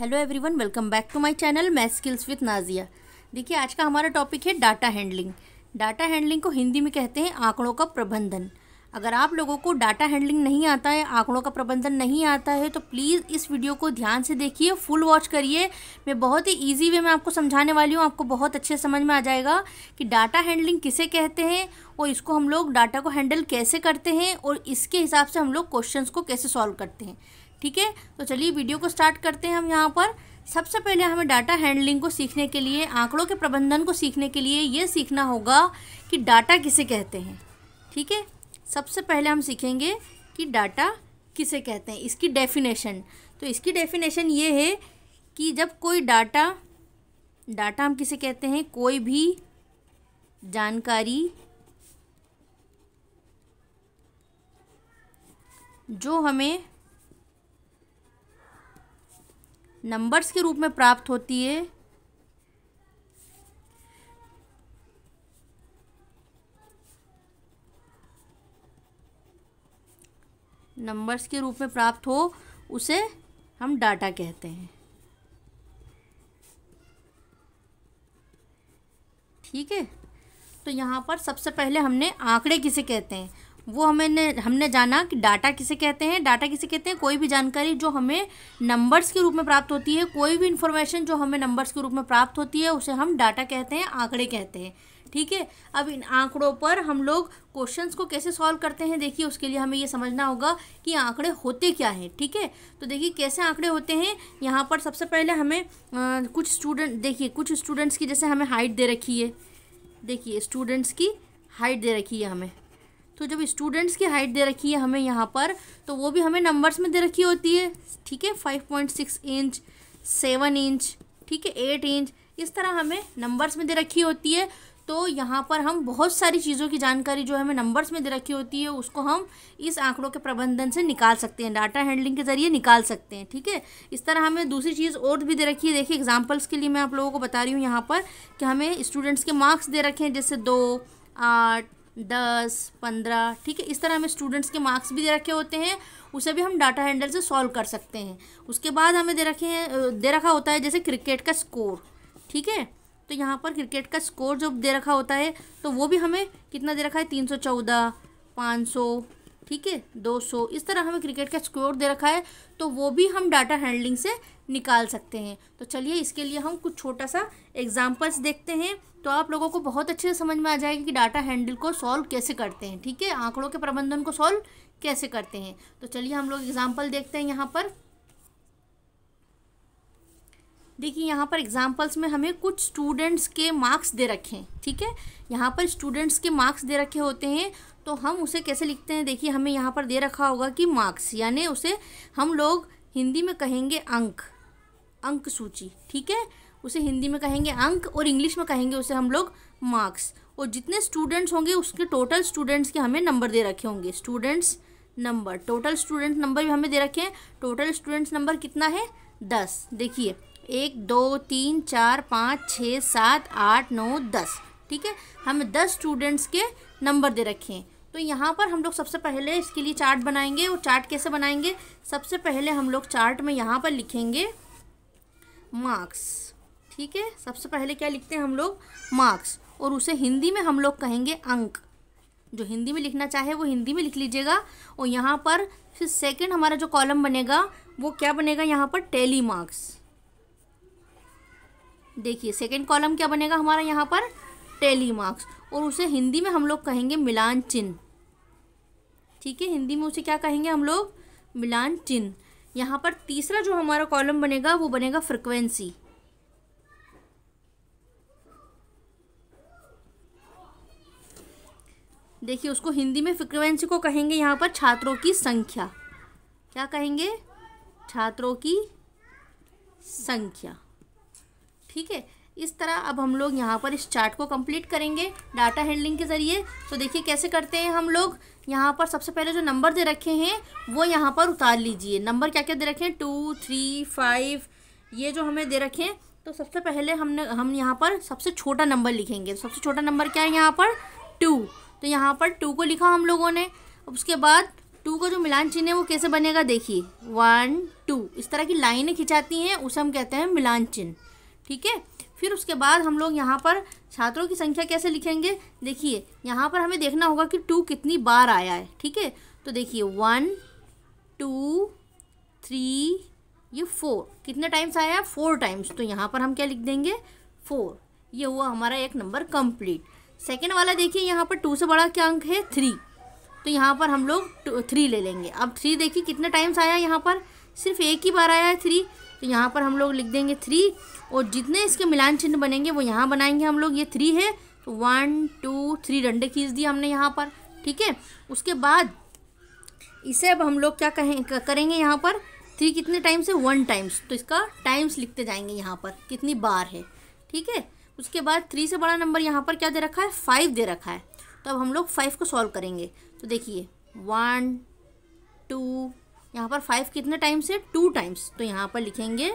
hello everyone welcome back to my channel math skills with Nazia देखिए आज का हमारा टॉपिक है डाटा हैंडलिंग डाटा हैंडलिंग को हिंदी में कहते हैं आंकड़ों का प्रबंधन अगर आप लोगों को डाटा हैंडलिंग नहीं आता है आंकड़ों का प्रबंधन नहीं आता है तो प्लीज़ इस वीडियो को ध्यान से देखिए फुल वॉच करिए मैं बहुत ही ईजी वे में आपको समझाने वाली हूँ आपको बहुत अच्छे समझ में आ जाएगा कि डाटा हैंडलिंग किसे कहते हैं और इसको हम लोग डाटा को हैंडल कैसे करते हैं और इसके हिसाब से हम लोग क्वेश्चन को कैसे सॉल्व करते हैं ठीक है तो चलिए वीडियो को स्टार्ट करते हैं हम यहाँ पर सबसे पहले हमें डाटा हैंडलिंग को सीखने के लिए आंकड़ों के प्रबंधन को सीखने के लिए ये सीखना होगा कि डाटा किसे कहते हैं ठीक है सबसे पहले हम सीखेंगे कि डाटा किसे कहते हैं इसकी डेफिनेशन तो इसकी डेफिनेशन ये है कि जब कोई डाटा डाटा हम किसे कहते हैं कोई भी जानकारी जो हमें नंबर्स के रूप में प्राप्त होती है नंबर्स के रूप में प्राप्त हो उसे हम डाटा कहते हैं ठीक है तो यहाँ पर सबसे पहले हमने आंकड़े किसे कहते हैं वो हमें हमने जाना कि डाटा किसे कहते हैं डाटा किसे कहते हैं कोई भी जानकारी जो हमें नंबर्स के रूप में प्राप्त होती है कोई भी इन्फॉर्मेशन जो हमें नंबर्स के रूप में प्राप्त होती है उसे हम डाटा कहते हैं आंकड़े कहते हैं ठीक है अब इन आंकड़ों पर हम लोग क्वेश्चंस को कैसे सॉल्व करते हैं देखिए उसके लिए हमें ये समझना होगा कि आंकड़े होते क्या हैं ठीक है तो देखिए कैसे आंकड़े होते हैं यहाँ पर सबसे पहले हमें आ, कुछ स्टूडेंट देखिए कुछ स्टूडेंट्स की जैसे हमें हाइट दे रखी है देखिए स्टूडेंट्स की हाइट दे रखी है हमें तो जब स्टूडेंट्स की हाइट दे रखी है हमें यहाँ पर तो वो भी हमें नंबर्स में दे रखी होती है ठीक है five point six inch seven inch ठीक है एट इंच इस तरह हमें नंबर्स में दे रखी होती है तो यहाँ पर हम बहुत सारी चीज़ों की जानकारी जो हमें नंबर्स में दे रखी होती है उसको हम इस आंकड़ों के प्रबंधन से निकाल सकते हैं डाटा हैंडलिंग के ज़रिए निकाल सकते हैं ठीक है इस तरह हमें दूसरी चीज़ और भी दे रखी है देखिए एग्जाम्पल्स के लिए मैं आप लोगों को बता रही हूँ यहाँ पर कि हमें स्टूडेंट्स के मार्क्स दे रखे हैं जैसे दो आठ दस पंद्रह ठीक है इस तरह हमें स्टूडेंट्स के मार्क्स भी दे रखे होते हैं उसे भी हम डाटा हैंडल से सॉल्व कर सकते हैं उसके बाद हमें दे रखे हैं दे रखा होता है जैसे क्रिकेट का स्कोर ठीक है तो यहाँ पर क्रिकेट का स्कोर जो दे रखा होता है तो वो भी हमें कितना दे रखा है तीन सौ चौदह पाँच सौ ठीक है दो सौ इस तरह हमें क्रिकेट का स्कोर दे रखा है तो वो भी हम डाटा हैंडलिंग से निकाल सकते हैं तो चलिए इसके लिए हम कुछ छोटा सा एग्जाम्पल्स देखते हैं तो आप लोगों को बहुत अच्छे से समझ में आ जाएगा कि डाटा हैंडल को सॉल्व कैसे करते हैं ठीक है आंकड़ों के प्रबंधन को सॉल्व कैसे करते हैं तो चलिए हम लोग एग्जाम्पल देखते हैं यहाँ पर देखिए यहाँ पर एग्जाम्पल्स में हमें कुछ स्टूडेंट्स के मार्क्स दे रखे हैं ठीक है यहाँ पर स्टूडेंट्स के मार्क्स दे रखे होते हैं तो हम उसे कैसे लिखते हैं देखिए हमें यहाँ पर दे रखा होगा कि मार्क्स यानी उसे हम लोग हिंदी में कहेंगे अंक अंक सूची ठीक है उसे हिंदी में कहेंगे अंक और इंग्लिश में कहेंगे उसे हम लोग मार्क्स और जितने स्टूडेंट्स होंगे उसके टोटल स्टूडेंट्स के हमें नंबर दे रखे होंगे students number total student number भी हमें दे रखे हैं टोटल स्टूडेंट्स नंबर कितना है दस देखिए एक दो तीन चार पाँच छः सात आठ नौ दस ठीक है हमें दस स्टूडेंट्स के नंबर दे रखे हैं तो यहाँ पर हम लोग सबसे पहले इसके लिए चार्ट बनाएंगे और चार्ट कैसे बनाएंगे सबसे पहले हम लोग चार्ट में यहाँ पर लिखेंगे मार्क्स ठीक है सबसे पहले क्या लिखते हैं हम लोग मार्क्स और उसे हिंदी में हम लोग कहेंगे अंक जो हिंदी में लिखना चाहे वो हिंदी में लिख लीजिएगा और यहाँ पर फिर सेकंड हमारा जो कॉलम बनेगा वो क्या बनेगा यहाँ पर टेली मार्क्स देखिए सेकंड कॉलम क्या बनेगा हमारा यहाँ पर टेली मार्क्स और उसे हिंदी में हम लोग कहेंगे मिलान चिन्ह ठीक है हिंदी में उसे क्या कहेंगे हम लोग मिलान चिन्ह यहाँ पर तीसरा जो हमारा कॉलम बनेगा वो बनेगा फ्रिक्वेंसी देखिए उसको हिंदी में फ्रिक्वेंसी को कहेंगे यहाँ पर छात्रों की संख्या क्या कहेंगे छात्रों की संख्या ठीक है इस तरह अब हम लोग यहाँ पर इस चार्ट को कंप्लीट करेंगे डाटा हैंडलिंग के ज़रिए तो देखिए कैसे करते हैं हम लोग यहाँ पर सबसे पहले जो नंबर दे रखे हैं वो यहाँ पर उतार लीजिए नंबर क्या क्या दे रखे हैं टू थ्री फाइव ये जो हमें दे रखे हैं तो सबसे पहले हमने हम यहाँ पर सबसे छोटा नंबर लिखेंगे सबसे छोटा नंबर क्या है यहाँ पर टू तो यहाँ पर टू को लिखा हम लोगों ने उसके बाद टू का जो मिलान चिन्ह है वो कैसे बनेगा देखिए वन टू इस तरह की लाइनें खिंचाती हैं उसे हम कहते हैं मिलान चिन्ह ठीक है फिर उसके बाद हम लोग यहाँ पर छात्रों की संख्या कैसे लिखेंगे देखिए यहाँ पर हमें देखना होगा कि टू कितनी बार आया है ठीक है तो देखिए वन टू थ्री ये फोर कितने टाइम्स आया है फोर टाइम्स तो यहाँ पर हम क्या लिख देंगे फोर ये हुआ हमारा एक नंबर कंप्लीट सेकेंड वाला देखिए यहाँ पर टू से बड़ा क्या अंक है थ्री तो यहाँ पर हम लोग थ्री ले लेंगे अब थ्री देखिए कितने टाइम्स आया यहाँ पर सिर्फ एक ही बार आया है थ्री तो यहाँ पर हम लोग लिख देंगे थ्री और जितने इसके मिलान चिन्ह बनेंगे वो यहाँ बनाएंगे हम लोग ये थ्री है तो वन टू थ्री डंडे खींच दिए हमने यहाँ पर ठीक है उसके बाद इसे अब हम लोग क्या कहें करेंगे यहाँ पर थ्री कितने टाइम्स है वन टाइम्स तो इसका टाइम्स लिखते जाएंगे यहाँ पर कितनी बार है ठीक है उसके बाद थ्री से बड़ा नंबर यहाँ पर क्या दे रखा है फाइव दे रखा है तो अब हम लोग फाइव को सॉल्व करेंगे तो देखिए वन टू यहाँ पर फाइव कितने टाइम्स है टू टाइम्स तो यहाँ पर लिखेंगे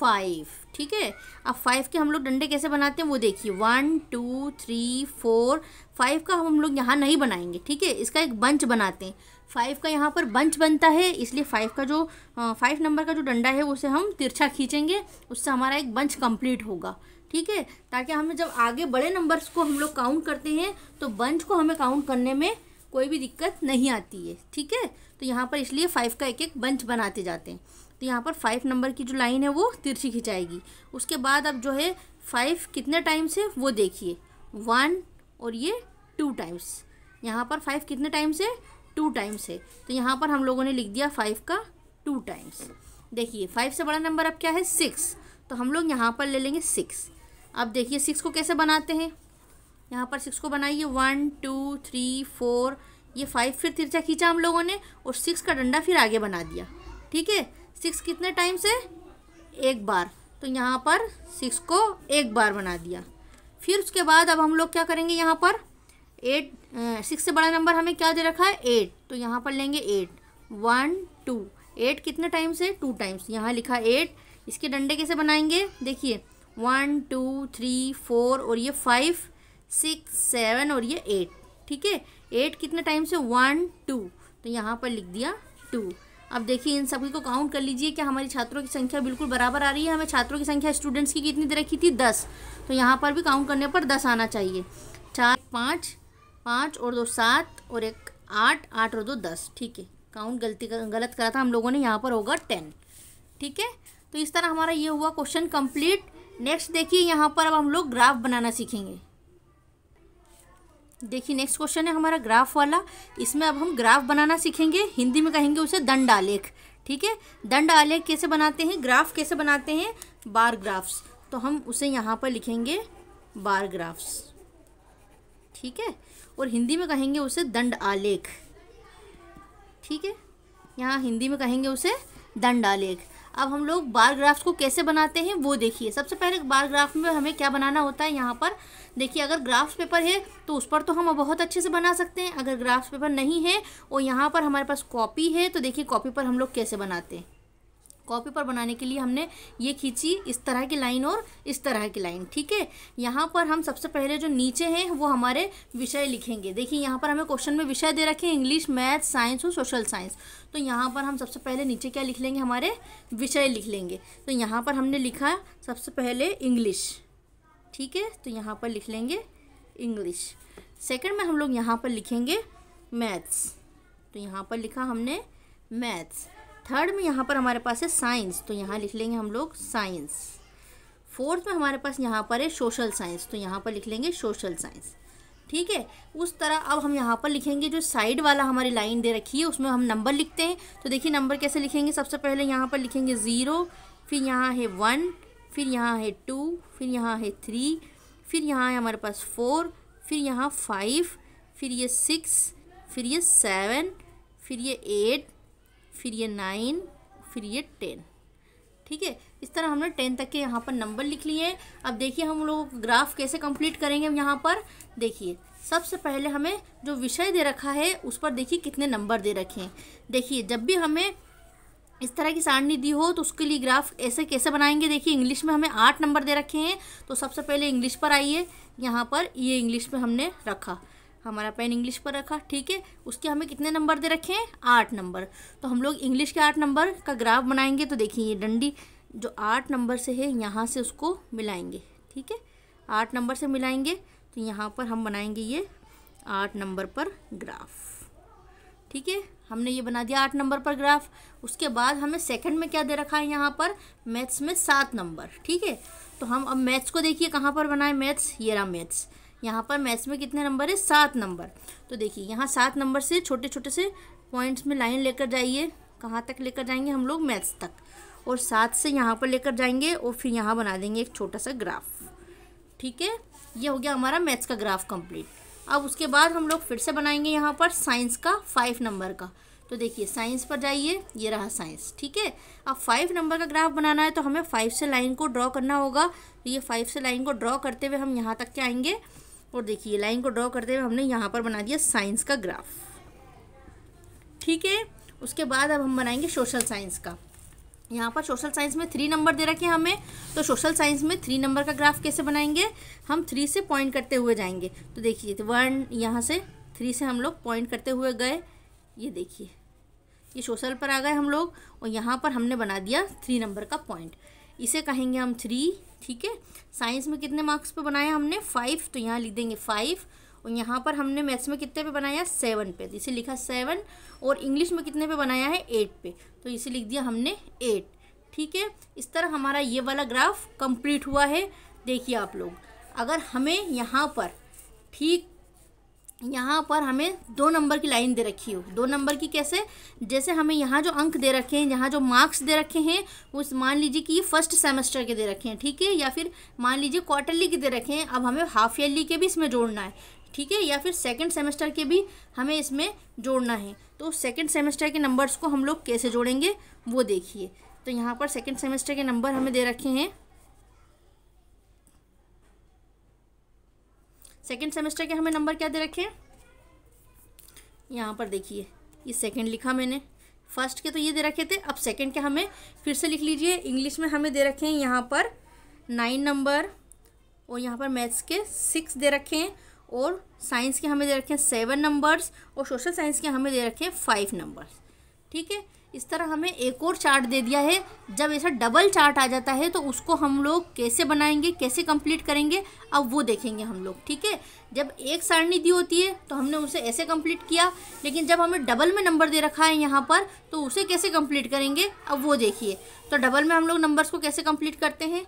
फाइव ठीक है अब फाइव के हम लोग डंडे कैसे बनाते हैं वो देखिए one two three four five का हम लोग यहाँ नहीं बनाएंगे ठीक है इसका एक बंच बनाते हैं फाइव का यहाँ पर बंच बनता है इसलिए फाइव का जो फाइव नंबर का जो डंडा है उसे हम तिरछा खींचेंगे उससे हमारा एक बंच कंप्लीट होगा ठीक है ताकि हमें जब आगे बड़े नंबर्स को हम लोग काउंट करते हैं तो बंच को हमें काउंट करने में कोई भी दिक्कत नहीं आती है ठीक है तो यहाँ पर इसलिए फाइव का एक एक बंच बनाते जाते हैं तो यहाँ पर फाइव नंबर की जो लाइन है वो तिरछी खिंचाएगी उसके बाद अब जो है फाइव कितने टाइम्स है वो देखिए वन और ये टू टाइम्स यहाँ पर फाइव कितने टाइम्स है टू टाइम्स है तो यहाँ पर हम लोगों ने लिख दिया फाइव का टू टाइम्स देखिए फाइव से बड़ा नंबर अब क्या है सिक्स तो हम लोग यहाँ पर ले लेंगे सिक्स अब देखिए सिक्स को कैसे बनाते हैं यहाँ पर सिक्स को बनाइए वन टू थ्री फोर ये फाइव फिर तिरछा खींचा हम लोगों ने और सिक्स का डंडा फिर आगे बना दिया ठीक है सिक्स कितने टाइम से एक बार तो यहाँ पर सिक्स को एक बार बना दिया फिर उसके बाद अब हम लोग क्या करेंगे यहाँ पर एट सिक्स से बड़ा नंबर हमें क्या दे रखा है एट तो यहाँ पर लेंगे एट वन टू एट कितने टाइम से टू टाइम्स यहाँ लिखा एट इसके डंडे कैसे बनाएंगे देखिए वन टू थ्री फोर और ये फाइव सिक्स सेवन और ये एट ठीक है एट कितने टाइम से वन टू तो यहाँ पर लिख दिया टू अब देखिए इन सभी को काउंट कर लीजिए कि हमारी छात्रों की संख्या बिल्कुल बराबर आ रही है हमें छात्रों की संख्या स्टूडेंट्स की कितनी दे रखी थी दस तो यहाँ पर भी काउंट करने पर दस आना चाहिए चार पाँच पाँच और दो सात और एक आठ आठ और दो दस ठीक है काउंट गलती कर, गलत करा था हम लोगों ने यहाँ पर होगा टेन ठीक है तो इस तरह हमारा ये हुआ क्वेश्चन कम्प्लीट नेक्स्ट देखिए यहाँ पर अब हम लोग ग्राफ बनाना सीखेंगे देखिए नेक्स्ट क्वेश्चन है हमारा ग्राफ वाला इसमें अब हम ग्राफ बनाना सीखेंगे हिंदी में कहेंगे उसे दंड आलेख ठीक है दंड आलेख कैसे बनाते हैं ग्राफ कैसे बनाते हैं बार ग्राफ्स तो हम उसे यहाँ पर लिखेंगे बार ग्राफ्स ठीक है और हिंदी में कहेंगे उसे दंड आलेख ठीक है यहाँ हिंदी में कहेंगे उसे दंड आलेख अब हम लोग बार ग्राफ्स को कैसे बनाते हैं वो देखिए सबसे पहले बार ग्राफ में हमें क्या बनाना होता है यहाँ पर देखिए अगर ग्राफ्स पेपर है तो उस पर तो हम बहुत अच्छे से बना सकते हैं अगर ग्राफ्स पेपर नहीं है और यहाँ पर हमारे पास कॉपी है तो देखिए कॉपी पर हम लोग कैसे बनाते हैं कॉपी पर बनाने के लिए हमने ये खींची इस तरह की लाइन और इस तरह की लाइन ठीक है यहाँ पर हम सबसे पहले जो नीचे हैं वो हमारे विषय लिखेंगे देखिए यहाँ पर हमें क्वेश्चन में विषय दे रखे हैं इंग्लिश मैथ साइंस और सोशल साइंस तो यहाँ पर हम सबसे पहले नीचे क्या लिख लेंगे हमारे विषय लिख लेंगे तो यहाँ पर हमने लिखा सबसे पहले इंग्लिश ठीक है तो यहाँ पर लिख लेंगे इंग्लिश सेकेंड में हम लोग यहाँ पर लिखेंगे मैथ्स तो यहाँ पर लिखा हमने मैथ्स थर्ड में यहाँ पर हमारे पास है साइंस तो यहाँ लिख लेंगे हम लोग साइंस फोर्थ में हमारे पास यहाँ पर है सोशल साइंस तो यहाँ पर लिख लेंगे सोशल साइंस ठीक है उस तरह अब हम यहाँ पर लिखेंगे जो साइड वाला हमारी लाइन दे रखी है उसमें हम नंबर लिखते हैं तो देखिए नंबर कैसे लिखेंगे सबसे पहले यहाँ पर लिखेंगे ज़ीरो फिर यहाँ है वन फिर यहाँ है टू फिर यहाँ है थ्री फिर यहाँ है हमारे पास फोर फिर यहाँ फाइव फिर ये सिक्स फिर ये सेवन फिर ये एट फिर ये नाइन फिर ये टेन ठीक है इस तरह हमने टेन तक के यहाँ पर नंबर लिख लिए हैं अब देखिए हम लोग ग्राफ कैसे कंप्लीट करेंगे हम यहाँ पर देखिए सबसे पहले हमें जो विषय दे रखा है उस पर देखिए कितने नंबर दे रखे हैं देखिए जब भी हमें इस तरह की सारणी दी हो तो उसके लिए ग्राफ ऐसे कैसे बनाएंगे देखिए इंग्लिश में हमें आठ नंबर दे रखे हैं तो सबसे पहले इंग्लिश पर आइए यहाँ पर ये इंग्लिश में हमने रखा हमारा पेन इंग्लिश पर रखा ठीक है उसके हमें कितने नंबर दे रखे हैं आठ नंबर तो हम लोग इंग्लिश के आठ नंबर का ग्राफ बनाएंगे तो देखिए ये डंडी जो आठ नंबर से है यहाँ से उसको मिलाएंगे ठीक है आठ नंबर से मिलाएंगे तो यहाँ पर हम बनाएंगे ये आठ नंबर पर ग्राफ ठीक है हमने ये बना दिया आठ नंबर पर ग्राफ उसके बाद हमें सेकंड में क्या दे रखा है यहाँ पर मैथ्स में सात नंबर ठीक है तो हम अब मैथ्स को देखिए कहाँ पर बनाए मैथ्स ये रहा मैथ्स यहाँ पर मैथ्स में कितने नंबर है सात नंबर तो देखिए यहाँ सात नंबर से छोटे छोटे से पॉइंट्स में लाइन लेकर जाइए कहाँ तक लेकर जाएंगे हम लोग मैथ्स तक और सात से यहाँ पर लेकर जाएंगे और फिर यहाँ बना देंगे एक छोटा सा ग्राफ ठीक है ये हो गया हमारा मैथ्स का ग्राफ कंप्लीट अब उसके बाद हम लोग फिर से बनाएंगे यहाँ पर साइंस का फाइव नंबर का तो देखिए साइंस पर जाइए ये रहा साइंस ठीक है अब फाइव नंबर का ग्राफ बनाना है तो हमें फाइव से लाइन को ड्रॉ करना होगा तो ये फाइव से लाइन को ड्रॉ करते हुए हम यहाँ तक के आएंगे और देखिए लाइन को ड्रॉ करते हुए हमने यहाँ पर बना दिया साइंस का ग्राफ ठीक है उसके बाद अब हम बनाएंगे सोशल साइंस का यहाँ पर सोशल साइंस में थ्री नंबर दे रखे हैं हमें तो सोशल साइंस में थ्री नंबर का ग्राफ कैसे बनाएंगे हम थ्री से पॉइंट करते हुए जाएंगे तो देखिए वन तो यहाँ से थ्री से हम लोग पॉइंट करते हुए गए ये देखिए ये सोशल पर आ गए हम लोग और यहाँ पर हमने बना दिया थ्री नंबर का पॉइंट इसे कहेंगे हम थ्री ठीक है साइंस में कितने मार्क्स पे बनाया हमने फाइव तो यहाँ लिख देंगे फाइव और यहाँ पर हमने मैथ्स में कितने पे बनाया सेवन पे इसे लिखा सेवन और इंग्लिश में कितने पे बनाया है एट पे तो इसे लिख दिया हमने एट ठीक है इस तरह हमारा ये वाला ग्राफ कंप्लीट हुआ है देखिए आप लोग अगर हमें यहाँ पर ठीक यहाँ पर हमें दो नंबर की लाइन दे रखी हो दो नंबर की कैसे जैसे हमें यहाँ जो अंक दे रखे हैं यहाँ जो मार्क्स दे रखे हैं वो मान लीजिए कि ये फर्स्ट सेमेस्टर के दे रखे हैं ठीक है या फिर मान लीजिए क्वार्टरली के दे रखे हैं अब हमें हाफ ईयरली के भी इसमें जोड़ना है ठीक है या फिर सेकेंड सेमेस्टर के भी हमें इसमें जोड़ना है तो सेकेंड सेमेस्टर के नंबर्स को हम लोग कैसे जोड़ेंगे वो देखिए तो यहाँ पर सेकेंड सेमेस्टर के नंबर हमें दे रखे हैं सेकेंड सेमेस्टर के हमें नंबर क्या दे रखे हैं यहाँ पर देखिए ये सेकेंड लिखा मैंने फर्स्ट के तो ये दे रखे थे अब सेकेंड के हमें फिर से लिख लीजिए इंग्लिश में हमें दे रखे हैं यहाँ पर नाइन नंबर और यहाँ पर मैथ्स के सिक्स दे रखे हैं और साइंस के हमें दे रखे हैं सेवन नंबर्स और सोशल साइंस के हमें दे रखे हैं फाइव नंबर्स ठीक है इस तरह हमें एक और चार्ट दे दिया है जब ऐसा डबल चार्ट आ जाता है तो उसको हम लोग कैसे बनाएंगे कैसे कंप्लीट करेंगे अब वो देखेंगे हम लोग ठीक है जब एक सारणी दी होती है तो हमने उसे ऐसे कंप्लीट किया लेकिन जब हमें डबल में नंबर दे रखा है यहाँ पर तो उसे कैसे कंप्लीट करेंगे अब वो देखिए तो डबल में हम लोग नंबर्स को कैसे कम्प्लीट करते हैं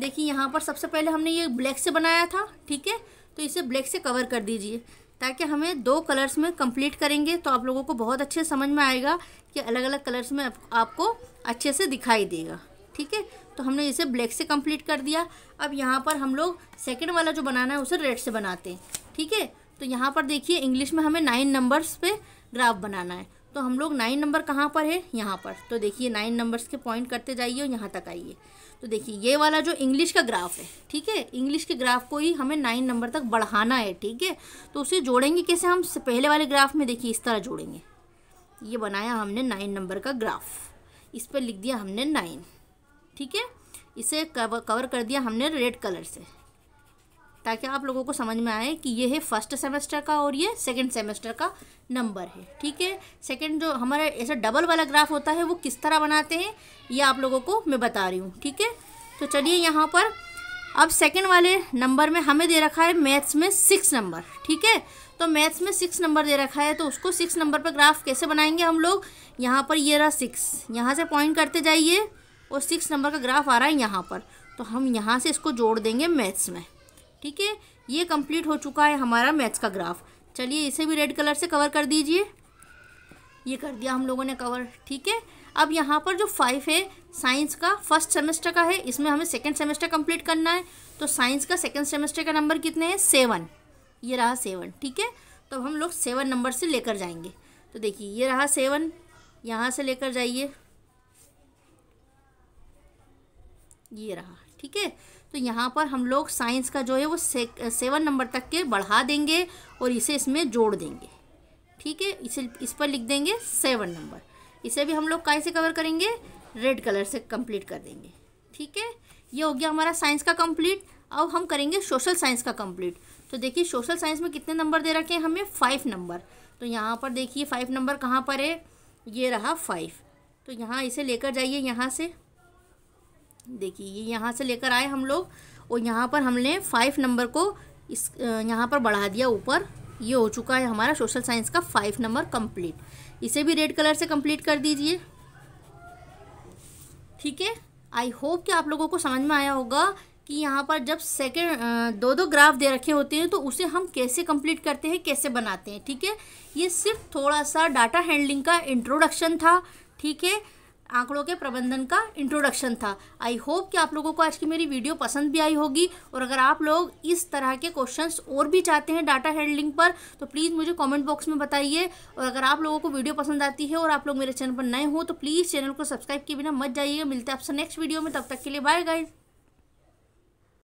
देखिए यहाँ पर सबसे पहले हमने ये ब्लैक से बनाया था ठीक है तो इसे ब्लैक से कवर कर दीजिए ताकि हमें दो कलर्स में कंप्लीट करेंगे तो आप लोगों को बहुत अच्छे समझ में आएगा कि अलग अलग कलर्स में आपको अच्छे से दिखाई देगा ठीक है तो हमने इसे ब्लैक से कंप्लीट कर दिया अब यहाँ पर हम लोग सेकेंड वाला जो बनाना है उसे रेड से बनाते हैं ठीक है तो यहाँ पर देखिए इंग्लिश में हमें नाइन नंबर्स पे ग्राफ बनाना है तो हम लोग नाइन नंबर कहाँ पर है यहाँ पर तो देखिए नाइन नंबर्स के पॉइंट करते जाइए और यहाँ तक आइए तो देखिए ये वाला जो इंग्लिश का ग्राफ है ठीक है इंग्लिश के ग्राफ को ही हमें नाइन नंबर तक बढ़ाना है ठीक है तो उसे जोड़ेंगे कैसे हम पहले वाले ग्राफ में देखिए इस तरह जोड़ेंगे ये बनाया हमने नाइन नंबर का ग्राफ इस पर लिख दिया हमने नाइन ठीक है इसे कवर कवर कर दिया हमने रेड कलर से ताकि आप लोगों को समझ में आए कि ये है फर्स्ट सेमेस्टर का और ये सेकंड सेमेस्टर का नंबर है ठीक है सेकंड जो हमारा ऐसा डबल वाला ग्राफ होता है वो किस तरह बनाते हैं ये आप लोगों को मैं बता रही हूँ ठीक है तो चलिए यहाँ पर अब सेकंड वाले नंबर में हमें दे रखा है मैथ्स में सिक्स नंबर ठीक है तो मैथ्स में सिक्स नंबर दे रखा है तो उसको सिक्स नंबर पर ग्राफ कैसे बनाएंगे हम लोग यहाँ पर ये रहा सिक्स यहाँ से पॉइंट करते जाइए और सिक्स नंबर का ग्राफ आ रहा है यहाँ पर तो हम यहाँ से इसको जोड़ देंगे मैथ्स में ठीक है ये कंप्लीट हो चुका है हमारा मैथ्स का ग्राफ चलिए इसे भी रेड कलर से कवर कर दीजिए ये कर दिया हम लोगों ने कवर ठीक है अब यहाँ पर जो फाइव है साइंस का फर्स्ट सेमेस्टर का है इसमें हमें सेकेंड सेमेस्टर कम्प्लीट करना है तो साइंस का सेकेंड सेमेस्टर का नंबर कितने हैं सेवन ये रहा सेवन ठीक है तो हम लोग सेवन नंबर से लेकर जाएंगे तो देखिए ये रहा सेवन यहाँ से लेकर जाइए ये रहा ठीक है तो यहाँ पर हम लोग साइंस का जो है वो सेवन नंबर तक के बढ़ा देंगे और इसे इसमें जोड़ देंगे ठीक है इसे इस पर लिख देंगे सेवन नंबर इसे भी हम लोग कैसे से कवर करेंगे रेड कलर से कंप्लीट कर देंगे ठीक है ये हो गया हमारा साइंस का कंप्लीट अब हम करेंगे सोशल साइंस का कंप्लीट तो देखिए सोशल साइंस में कितने नंबर दे रखे हैं हमें फाइव नंबर तो यहाँ पर देखिए फाइव नंबर कहाँ पर है ये रहा फाइव तो यहाँ इसे लेकर जाइए यहाँ से देखिए ये यहाँ से लेकर आए हम लोग और यहाँ पर हमने फाइव नंबर को इस यहाँ पर बढ़ा दिया ऊपर ये हो चुका है हमारा सोशल साइंस का फाइव नंबर कंप्लीट इसे भी रेड कलर से कंप्लीट कर दीजिए ठीक है आई होप कि आप लोगों को समझ में आया होगा कि यहाँ पर जब सेकेंड दो दो ग्राफ दे रखे होते हैं तो उसे हम कैसे कंप्लीट करते हैं कैसे बनाते हैं ठीक है ये सिर्फ थोड़ा सा डाटा हैंडलिंग का इंट्रोडक्शन था ठीक है आंकड़ों के प्रबंधन का इंट्रोडक्शन था आई होप कि आप लोगों को आज की मेरी वीडियो पसंद भी आई होगी और अगर आप लोग इस तरह के क्वेश्चंस और भी चाहते हैं डाटा हैंडलिंग पर तो प्लीज़ मुझे कमेंट बॉक्स में बताइए और अगर आप लोगों को वीडियो पसंद आती है और आप लोग मेरे चैनल पर नए हो तो प्लीज़ चैनल को सब्सक्राइब किए बिना मत जाइए मिलते हैं आपसे नेक्स्ट वीडियो में तब तक के लिए बाय गाइज